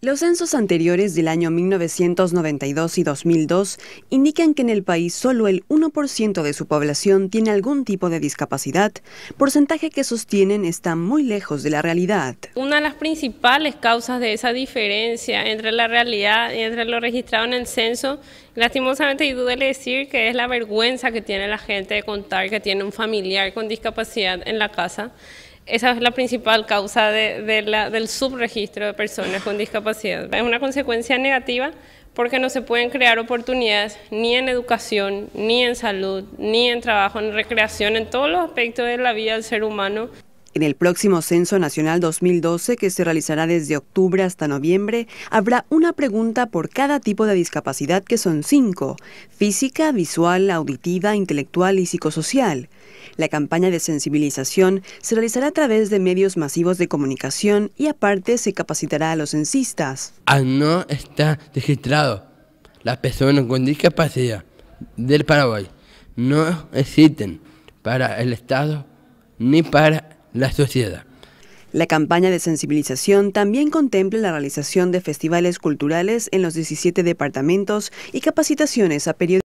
Los censos anteriores del año 1992 y 2002 indican que en el país solo el 1% de su población tiene algún tipo de discapacidad, porcentaje que sostienen está muy lejos de la realidad. Una de las principales causas de esa diferencia entre la realidad y entre lo registrado en el censo, lastimosamente y duele decir que es la vergüenza que tiene la gente de contar que tiene un familiar con discapacidad en la casa esa es la principal causa de, del subregistro de personas con discapacidad. Es una consecuencia negativa porque no se pueden crear oportunidades ni en educación, ni en salud, ni en trabajo, en recreación, en todos los aspectos de la vida del ser humano. En el próximo Censo Nacional 2012, que se realizará desde octubre hasta noviembre, habrá una pregunta por cada tipo de discapacidad, que son cinco, física, visual, auditiva, intelectual y psicosocial. La campaña de sensibilización se realizará a través de medios masivos de comunicación y aparte se capacitará a los censistas. Al ah, no estar registrado las personas con discapacidad del Paraguay no existen para el Estado ni para la sociedad. La campaña de sensibilización también contempla la realización de festivales culturales en los 17 departamentos y capacitaciones a periodistas.